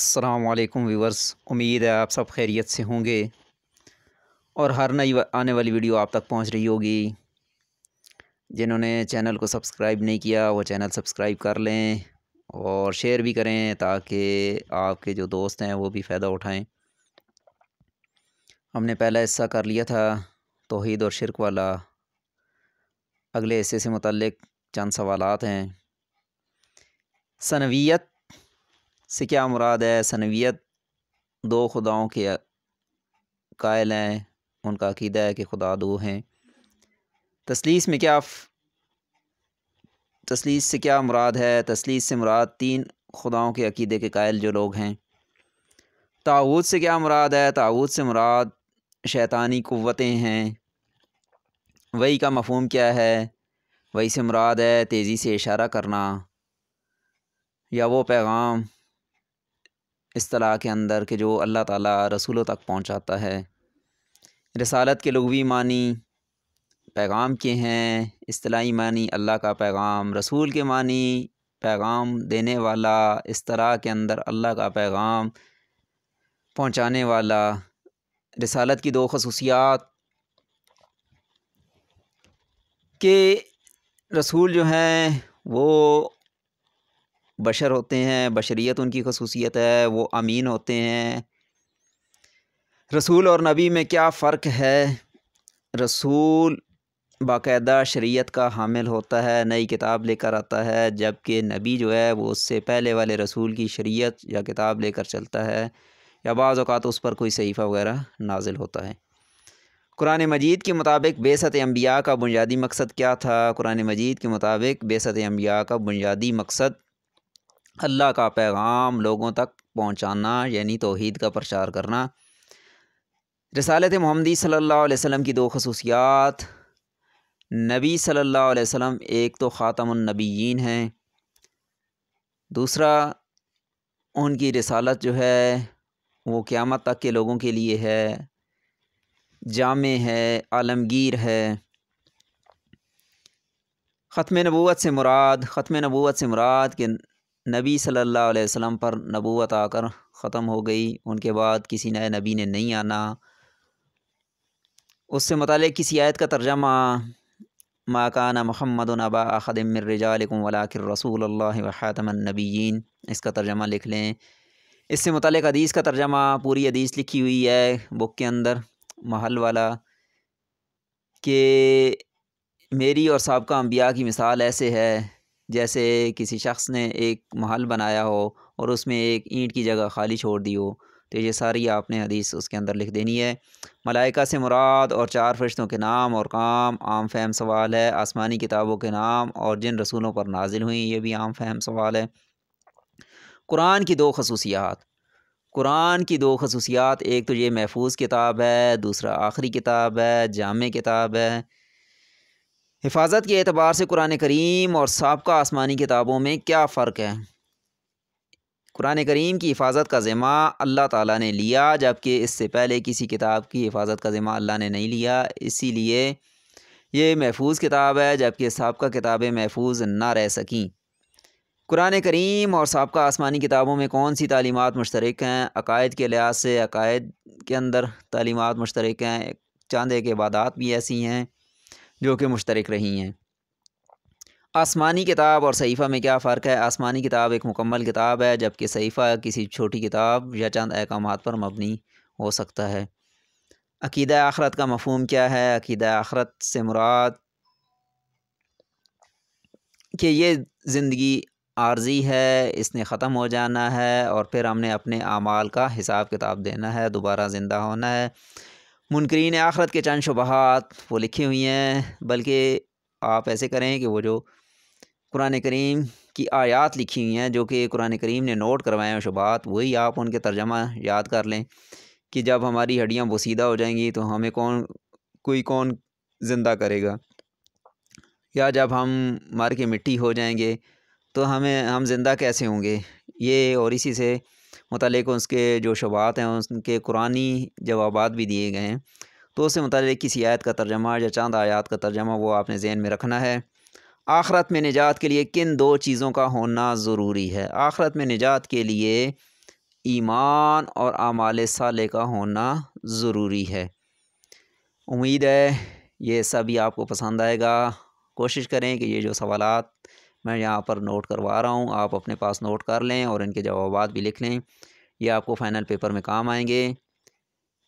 असलकम व्यूवर्स उम्मीद है आप सब खैरियत से होंगे और हर नई आने वाली वीडियो आप तक पहुंच रही होगी जिन्होंने चैनल को सब्सक्राइब नहीं किया वो चैनल सब्सक्राइब कर लें और शेयर भी करें ताकि आपके जो दोस्त हैं वो भी फ़ायदा उठाएं हमने पहला हिस्सा कर लिया था तोहद और शिरक वाला अगले हिस्से से मुतल चंद सवाल हैं सनवियत से क्या मुराद है सनवियत दो खुदाओं के कायल हैं उनका अकीदा है कि खुदा दो हैं तसलीस में क्या तसलीस से क्या मुराद है तसलीस से मुराद तीन खुदाओं के अकीदे के कायल जो लोग हैं ताऊद से क्या मुराद है ताऊद से मुराद शैतानी क़वतें हैं वही का मफहम क्या है वही से मुराद है तेज़ी से इशारा करना या वो पैगाम इस तला के अंदर के जो अल्लाह ताला रसूलों तक पहुंचाता है रसालत के लगवी मानी पैगाम के हैं असलाही मानी अल्लाह का पैगाम रसूल के मानी पैगाम देने वाला इस तरह के अंदर अल्लाह का पैगाम पहुंचाने वाला रसालत की दो खसूसियात के रसूल जो हैं वो बशर होते हैं बशरीत उनकी खसूसियत है वो अमीन होते हैं रसूल और नबी में क्या फ़र्क है रसूल बाकायदा शरीयत का हामिल होता है नई किताब लेकर आता है जबकि नबी जो है वो उससे पहले वाले रसूल की शरीयत या किताब लेकर चलता है या बाज़ अवत उस पर कोई सहीफ़ा वगैरह नाजिल होता है कुरान मजीद के मुताबिक बेसत अम्बिया का बुनियादी मकसद क्या था कुरान मजीद के मुताबिक बेसत अम्बिया का बुनियादी मकसद अल्लाह का पैगाम लोगों तक पहुँचाना यानी तोहद का प्रचार करना रसालत महमदी सल्ला वसम की दो खसूसियात नबी सल्ला वसम एक तो ख़ातमनबीन हैं दूसरा उनकी रसालत जो है वो क़्यामत तक के लोगों के लिए है जाम है आलमगीर है ख़त्म नबूत से मुराद ख़त्म नबूत से मुराद के नबी सल्लल्लाहु अलैहि वसल्लम पर नबूवत आकर ख़त्म हो गई उनके बाद किसी नए नबी ने नहीं आना उससे मतलब किसी आयत का तर्जमा माकाना महमद नबा अखदम रजालकम वलाकिर रसूल वहातमनबीन इसका तर्जमा लिख लें इससे मतलब हदीस का तर्जमा पूरी हदीस लिखी हुई है बुक के अंदर महल वाला कि मेरी और सबका अम्बिया की मिसाल ऐसे है जैसे किसी शख्स ने एक महल बनाया हो और उसमें एक ईंट की जगह खाली छोड़ दी हो तो ये सारी आपने हदीस उसके अंदर लिख देनी है मलाइका से मुराद और चार फरिश्तों के नाम और काम आम फहम सवाल है आसमानी किताबों के नाम और जिन रसूलों पर नाजिल हुई ये भी आम फहम सवाल है कुरान की दो खसूसियात कुरान की दो खसूसियात एक तो ये महफूज किताब है दूसरा आखिरी किताब है जाम किताब है हिफाजत के अतबार से कुरान करीम और सबका आसमानी किताबों में क्या फ़र्क है कुरान करीम की हिफाजत का ज़िम्मा अल्लाह ताला ने लिया जबकि इससे पहले किसी किताब की हिफाजत का ज़िम्मा अल्लाह ने नहीं लिया इसीलिए ये महफूज किताब है जबकि सबका किताबें महफूज ना रह सकें कुरान करीम और सबका आसमानी किताबों में कौन सी तालीमत मुश्तरक हैं अकायद के लिहाज से अकायद के अंदर तालीमत मुश्तरक हैं चांदे के इबादत भी ऐसी हैं जो कि मुश्तरक रही हैं आसमानी किताब और सहीफ़ा में क्या फ़र्क है आसमानी किताब एक मुकम्मल किताब है जबकि सहीफ़ा किसी छोटी किताब या चंद अहकाम पर मबनी हो सकता है अकीद आखरत का मफहम क्या है अकीद आखरत से मुराद कि ये ज़िंदगी आर्जी है इसने ख़त्म हो जाना है और फिर हमने अपने अमाल का हिसाब किताब देना है दोबारा ज़िंदा होना है मुनकरीन आखरत के चंद शुबहत वो लिखी हुई हैं बल्कि आप ऐसे करें कि वो जो कुरान करीम की आयात लिखी हुई हैं जो कि कुरान करीम ने नोट करवाए हैं शुबहत वही आप उनके तर्जमा याद कर लें कि जब हमारी हड्डियाँ बसीदा हो जाएंगी तो हमें कौन कोई कौन ज़िंदा करेगा या जब हम मर के मिट्टी हो जाएंगे तो हमें हम ज़िंदा कैसे होंगे ये और इसी से मतलब उसके जो शबात हैं उनके कुरानी जवाब भी दिए गए हैं तो उससे मतलब किसी आयत का तर्जमा या चांद आयात का तर्जमा वो आपने जहन में रखना है आखरत में निजात के लिए किन दो चीज़ों का होना ज़रूरी है आखरत में निजात के लिए ईमान और आमाल साले का होना ज़रूरी है उम्मीद है ये सभी आपको पसंद आएगा कोशिश करें कि ये जो सवालत मैं यहाँ पर नोट करवा रहा हूँ आप अपने पास नोट कर लें और इनके जवाब भी लिख लें ये आपको फ़ाइनल पेपर में काम आएंगे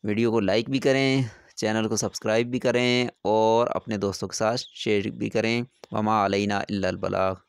वीडियो को लाइक भी करें चैनल को सब्सक्राइब भी करें और अपने दोस्तों के साथ शेयर भी करें वमा अलैना बलाग